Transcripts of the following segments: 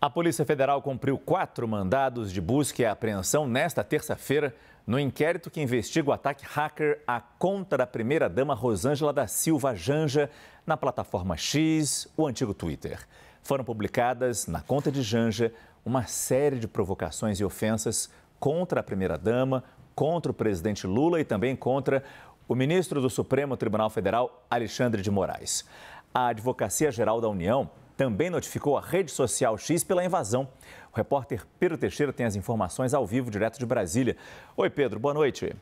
A Polícia Federal cumpriu quatro mandados de busca e apreensão nesta terça-feira no inquérito que investiga o ataque hacker à conta da primeira-dama Rosângela da Silva Janja na plataforma X, o antigo Twitter. Foram publicadas na conta de Janja uma série de provocações e ofensas contra a primeira-dama, contra o presidente Lula e também contra o ministro do Supremo Tribunal Federal, Alexandre de Moraes. A Advocacia Geral da União também notificou a rede social X pela invasão. O repórter Pedro Teixeira tem as informações ao vivo, direto de Brasília. Oi, Pedro, boa noite.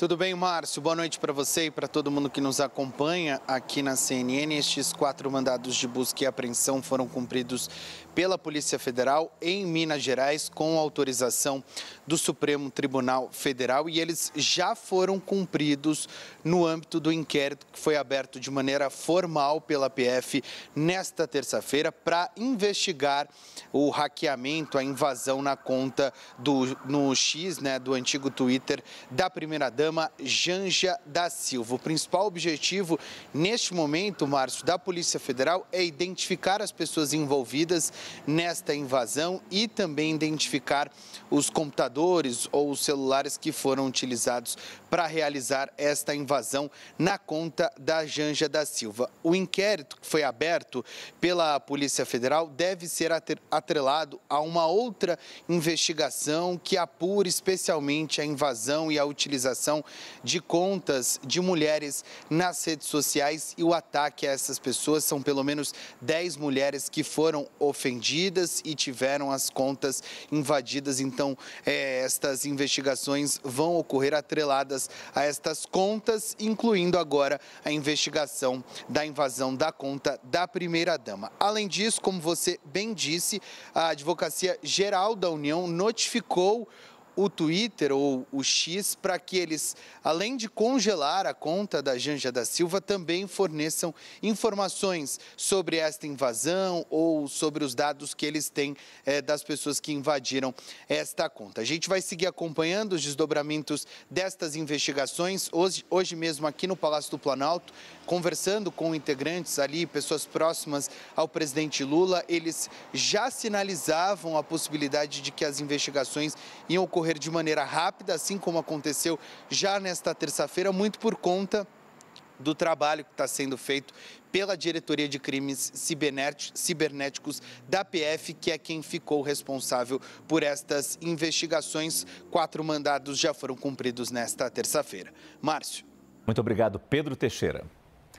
Tudo bem, Márcio? Boa noite para você e para todo mundo que nos acompanha aqui na CNN. Estes quatro mandados de busca e apreensão foram cumpridos pela Polícia Federal em Minas Gerais com autorização do Supremo Tribunal Federal e eles já foram cumpridos no âmbito do inquérito que foi aberto de maneira formal pela PF nesta terça-feira para investigar o hackeamento, a invasão na conta do no X, né, do antigo Twitter da primeira dama chama Janja da Silva. O principal objetivo neste momento, Márcio, da Polícia Federal é identificar as pessoas envolvidas nesta invasão e também identificar os computadores ou os celulares que foram utilizados para realizar esta invasão na conta da Janja da Silva. O inquérito que foi aberto pela Polícia Federal deve ser atrelado a uma outra investigação que apure especialmente a invasão e a utilização de contas de mulheres nas redes sociais e o ataque a essas pessoas. São pelo menos 10 mulheres que foram ofendidas e tiveram as contas invadidas. Então, é, estas investigações vão ocorrer atreladas a estas contas, incluindo agora a investigação da invasão da conta da primeira-dama. Além disso, como você bem disse, a Advocacia Geral da União notificou o Twitter ou o X para que eles, além de congelar a conta da Janja da Silva, também forneçam informações sobre esta invasão ou sobre os dados que eles têm é, das pessoas que invadiram esta conta. A gente vai seguir acompanhando os desdobramentos destas investigações, hoje, hoje mesmo aqui no Palácio do Planalto, conversando com integrantes ali, pessoas próximas ao presidente Lula, eles já sinalizavam a possibilidade de que as investigações iam ocorrer ocorrer de maneira rápida, assim como aconteceu já nesta terça-feira, muito por conta do trabalho que está sendo feito pela Diretoria de Crimes Cibernéticos da PF, que é quem ficou responsável por estas investigações. Quatro mandados já foram cumpridos nesta terça-feira. Márcio. Muito obrigado, Pedro Teixeira.